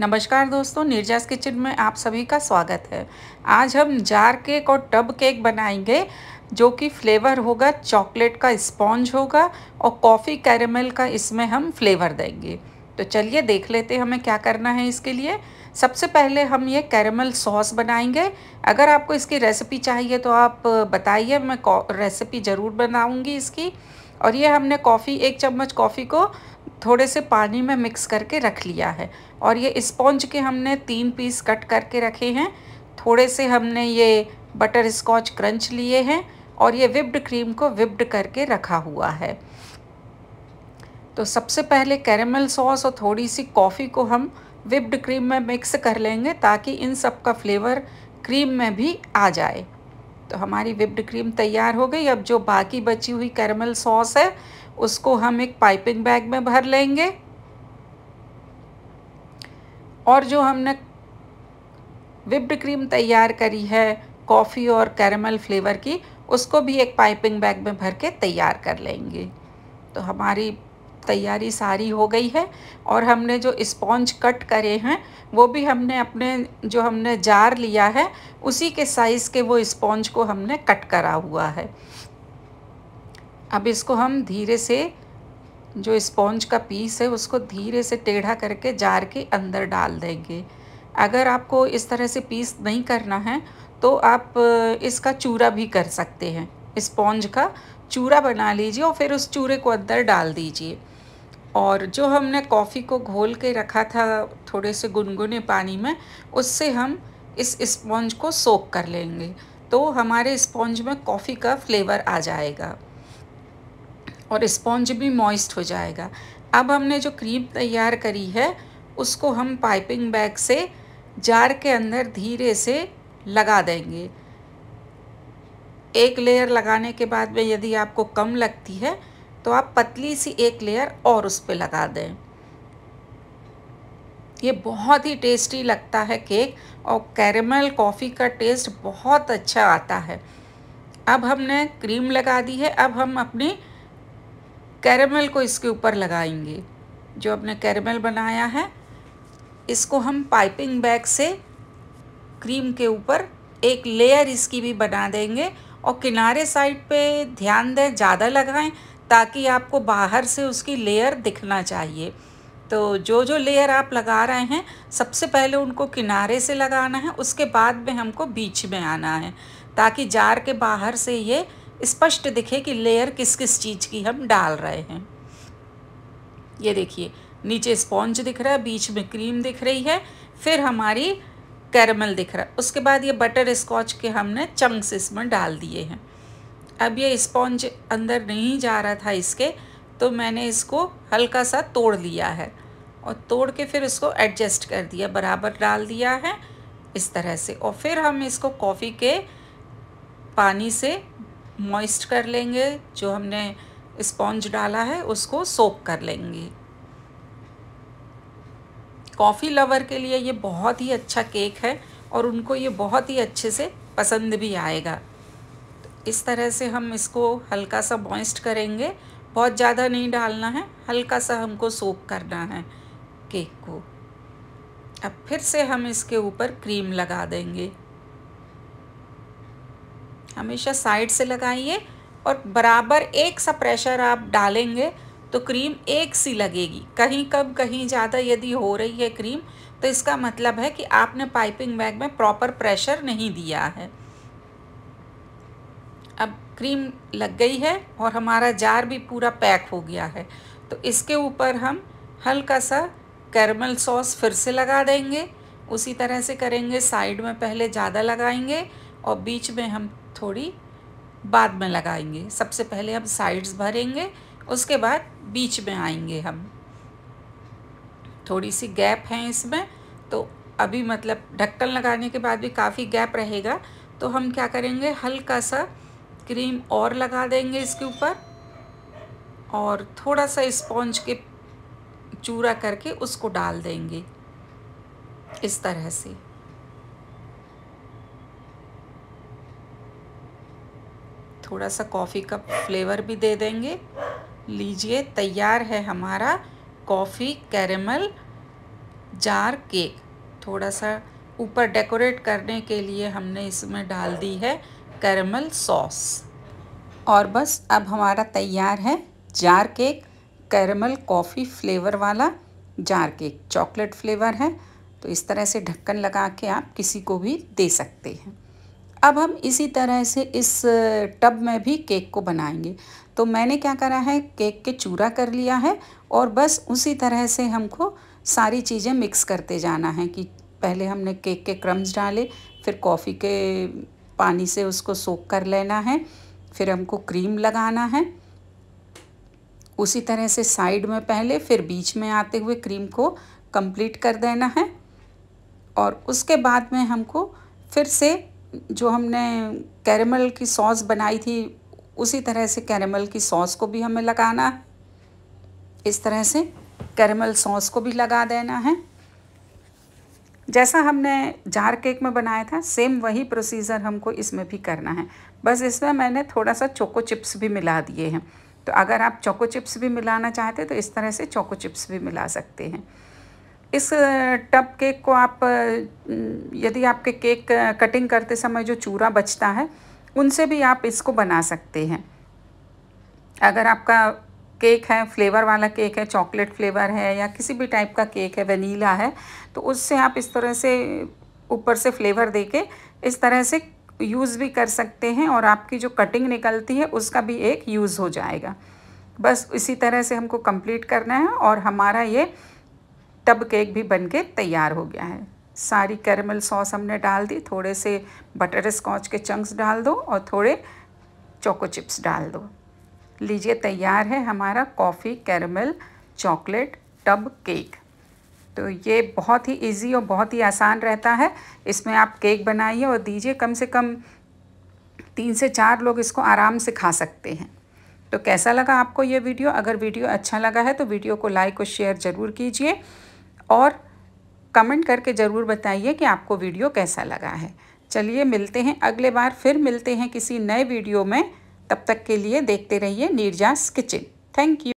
नमस्कार दोस्तों निर्जास किचन में आप सभी का स्वागत है आज हम जार केक और टब केक बनाएंगे जो कि फ्लेवर होगा चॉकलेट का स्पॉन्ज होगा और कॉफ़ी कैरेमल का इसमें हम फ्लेवर देंगे तो चलिए देख लेते हैं हमें क्या करना है इसके लिए सबसे पहले हम ये कैरेमल सॉस बनाएंगे अगर आपको इसकी रेसिपी चाहिए तो आप बताइए मैं रेसिपी ज़रूर बनाऊँगी इसकी और ये हमने कॉफ़ी एक चम्मच कॉफ़ी को थोड़े से पानी में मिक्स करके रख लिया है और ये स्पॉन्ज के हमने तीन पीस कट करके रखे हैं थोड़े से हमने ये बटर स्कॉच क्रंच लिए हैं और ये विप्ड क्रीम को विप्ड करके रखा हुआ है तो सबसे पहले कैरेमल सॉस और थोड़ी सी कॉफ़ी को हम विप्ड क्रीम में मिक्स कर लेंगे ताकि इन सब का फ्लेवर क्रीम में भी आ जाए तो हमारी विप्ड क्रीम तैयार हो गई अब जो बाकी बची हुई कैरमल सॉस है उसको हम एक पाइपिंग बैग में भर लेंगे और जो हमने विप्ड क्रीम तैयार करी है कॉफ़ी और कैरमल फ्लेवर की उसको भी एक पाइपिंग बैग में भर के तैयार कर लेंगे तो हमारी तैयारी सारी हो गई है और हमने जो स्पॉन्ज कट करे हैं वो भी हमने अपने जो हमने जार लिया है उसी के साइज़ के वो स्पॉन्ज को हमने कट करा हुआ है अब इसको हम धीरे से जो स्पॉन्ज का पीस है उसको धीरे से टेढ़ा करके जार के अंदर डाल देंगे अगर आपको इस तरह से पीस नहीं करना है तो आप इसका चूरा भी कर सकते हैं स्पॉन्ज का चूरा बना लीजिए और फिर उस चूरे को अंदर डाल दीजिए और जो हमने कॉफ़ी को घोल के रखा था थोड़े से गुनगुने पानी में उससे हम इस स्पॉन्ज को सोक कर लेंगे तो हमारे स्पॉन्ज में कॉफ़ी का फ्लेवर आ जाएगा और स्पॉन्ज भी मॉइस्ट हो जाएगा अब हमने जो क्रीम तैयार करी है उसको हम पाइपिंग बैग से जार के अंदर धीरे से लगा देंगे एक लेयर लगाने के बाद में यदि आपको कम लगती है तो आप पतली सी एक लेयर और उस पर लगा दें ये बहुत ही टेस्टी लगता है केक और कैरेमल कॉफ़ी का टेस्ट बहुत अच्छा आता है अब हमने क्रीम लगा दी है अब हम अपने कैरेमल को इसके ऊपर लगाएंगे जो हमने कैरेमल बनाया है इसको हम पाइपिंग बैग से क्रीम के ऊपर एक लेयर इसकी भी बना देंगे और किनारे साइड पे ध्यान दें ज़्यादा लगाएं ताकि आपको बाहर से उसकी लेयर दिखना चाहिए तो जो जो लेयर आप लगा रहे हैं सबसे पहले उनको किनारे से लगाना है उसके बाद में हमको बीच में आना है ताकि जार के बाहर से ये स्पष्ट दिखे कि लेयर किस किस चीज़ की हम डाल रहे हैं ये देखिए नीचे स्पॉन्ज दिख रहा है बीच में क्रीम दिख रही है फिर हमारी कैरमल दिख रहा है उसके बाद ये बटर स्कॉच के हमने चंक्स इसमें डाल दिए हैं अब ये स्पॉन्ज अंदर नहीं जा रहा था इसके तो मैंने इसको हल्का सा तोड़ लिया है और तोड़ के फिर इसको एडजस्ट कर दिया बराबर डाल दिया है इस तरह से और फिर हम इसको कॉफ़ी के पानी से मॉइस्ट कर लेंगे जो हमने स्पॉन्ज डाला है उसको सोप कर लेंगे कॉफ़ी लवर के लिए ये बहुत ही अच्छा केक है और उनको ये बहुत ही अच्छे से पसंद भी आएगा इस तरह से हम इसको हल्का सा बॉइस्ट करेंगे बहुत ज़्यादा नहीं डालना है हल्का सा हमको सोक करना है केक को अब फिर से हम इसके ऊपर क्रीम लगा देंगे हमेशा साइड से लगाइए और बराबर एक सा प्रेशर आप डालेंगे तो क्रीम एक सी लगेगी कहीं कम कहीं ज़्यादा यदि हो रही है क्रीम तो इसका मतलब है कि आपने पाइपिंग बैग में प्रॉपर प्रेशर नहीं दिया है अब क्रीम लग गई है और हमारा जार भी पूरा पैक हो गया है तो इसके ऊपर हम हल्का सा कैरमल सॉस फिर से लगा देंगे उसी तरह से करेंगे साइड में पहले ज़्यादा लगाएंगे और बीच में हम थोड़ी बाद में लगाएंगे सबसे पहले हम साइड्स भरेंगे उसके बाद बीच में आएंगे हम थोड़ी सी गैप है इसमें तो अभी मतलब ढक्कन लगाने के बाद भी काफ़ी गैप रहेगा तो हम क्या करेंगे हल्का सा क्रीम और लगा देंगे इसके ऊपर और थोड़ा सा स्पॉन्ज के चूरा करके उसको डाल देंगे इस तरह से थोड़ा सा कॉफ़ी का फ्लेवर भी दे देंगे लीजिए तैयार है हमारा कॉफ़ी कैरेमल जार केक थोड़ा सा ऊपर डेकोरेट करने के लिए हमने इसमें डाल दी है करमल सॉस और बस अब हमारा तैयार है jar cake caramel coffee flavour वाला जार केक चॉकलेट फ्लेवर है तो इस तरह से ढक्कन लगा के आप किसी को भी दे सकते हैं अब हम इसी तरह से इस टब में भी केक को बनाएंगे तो मैंने क्या करा है केक के चूरा कर लिया है और बस उसी तरह से हमको सारी चीज़ें मिक्स करते जाना है कि पहले हमने केक के क्रम्स डाले फिर कॉफ़ी के पानी से उसको सोख कर लेना है फिर हमको क्रीम लगाना है उसी तरह से साइड में पहले फिर बीच में आते हुए क्रीम को कंप्लीट कर देना है और उसके बाद में हमको फिर से जो हमने कैरेमल की सॉस बनाई थी उसी तरह से कैरेमल की सॉस को भी हमें लगाना इस तरह से कैरेमल सॉस को भी लगा देना है जैसा हमने जार केक में बनाया था सेम वही प्रोसीजर हमको इसमें भी करना है बस इसमें मैंने थोड़ा सा चोको चिप्स भी मिला दिए हैं तो अगर आप चोको चिप्स भी मिलाना चाहते तो इस तरह से चोको चिप्स भी मिला सकते हैं इस टप केक को आप यदि आपके केक कटिंग करते समय जो चूरा बचता है उनसे भी आप इसको बना सकते हैं अगर आपका केक है फ्लेवर वाला केक है चॉकलेट फ्लेवर है या किसी भी टाइप का केक है वनीला है तो उससे आप इस तरह से ऊपर से फ्लेवर दे के इस तरह से यूज़ भी कर सकते हैं और आपकी जो कटिंग निकलती है उसका भी एक यूज़ हो जाएगा बस इसी तरह से हमको कंप्लीट करना है और हमारा ये टब केक भी बन के तैयार हो गया है सारी कैरमल सॉस हमने डाल दी थोड़े से बटर स्कॉच के चंक्स डाल दो और थोड़े चोको चिप्स डाल दो लीजिए तैयार है हमारा coffee caramel chocolate tub cake तो ये बहुत ही इजी और बहुत ही आसान रहता है इसमें आप केक बनाइए और दीजिए कम से कम तीन से चार लोग इसको आराम से खा सकते हैं तो कैसा लगा आपको ये वीडियो अगर वीडियो अच्छा लगा है तो वीडियो को लाइक और शेयर ज़रूर कीजिए और कमेंट करके ज़रूर बताइए कि आपको वीडियो कैसा लगा है चलिए मिलते हैं अगले बार फिर मिलते हैं किसी नए वीडियो में तब तक के लिए देखते रहिए नीरजास किचन थैंक यू